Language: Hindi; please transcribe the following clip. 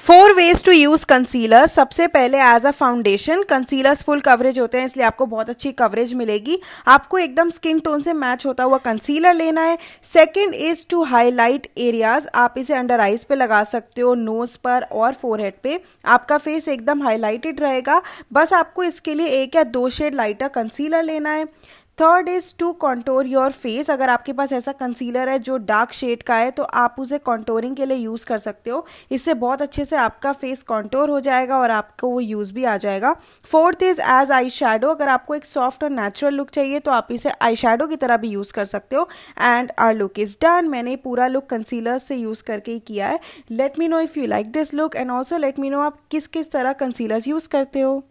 four ways to use concealer सबसे पहले as a foundation concealers full coverage होते हैं इसलिए आपको बहुत अच्छी कवरेज मिलेगी आपको एकदम स्किन टोन से मैच होता हुआ कंसीलर लेना है second is to highlight areas आप इसे अंडर आइज पे लगा सकते हो नोज पर और फोरहेड पे आपका फेस एकदम हाईलाइटेड रहेगा बस आपको इसके लिए एक या दो शेड लाइटर कंसीलर लेना है third is to contour your face अगर आपके पास ऐसा कंसीलर है जो डार्क शेड का है तो आप उसे कॉन्टोरिंग के लिए यूज़ कर सकते हो इससे बहुत अच्छे से आपका फेस कॉन्टोर हो जाएगा और आपको वो यूज़ भी आ जाएगा fourth is as eyeshadow अगर आपको एक सॉफ्ट और नेचुरल लुक चाहिए तो आप इसे आई शेडो की तरह भी यूज़ कर सकते हो and your look is done मैंने पूरा लुक कंसीलर से यूज़ करके ही किया है let me know if you like this look and also let me know आप किस किस तरह कंसीलर्स यूज़ करते हो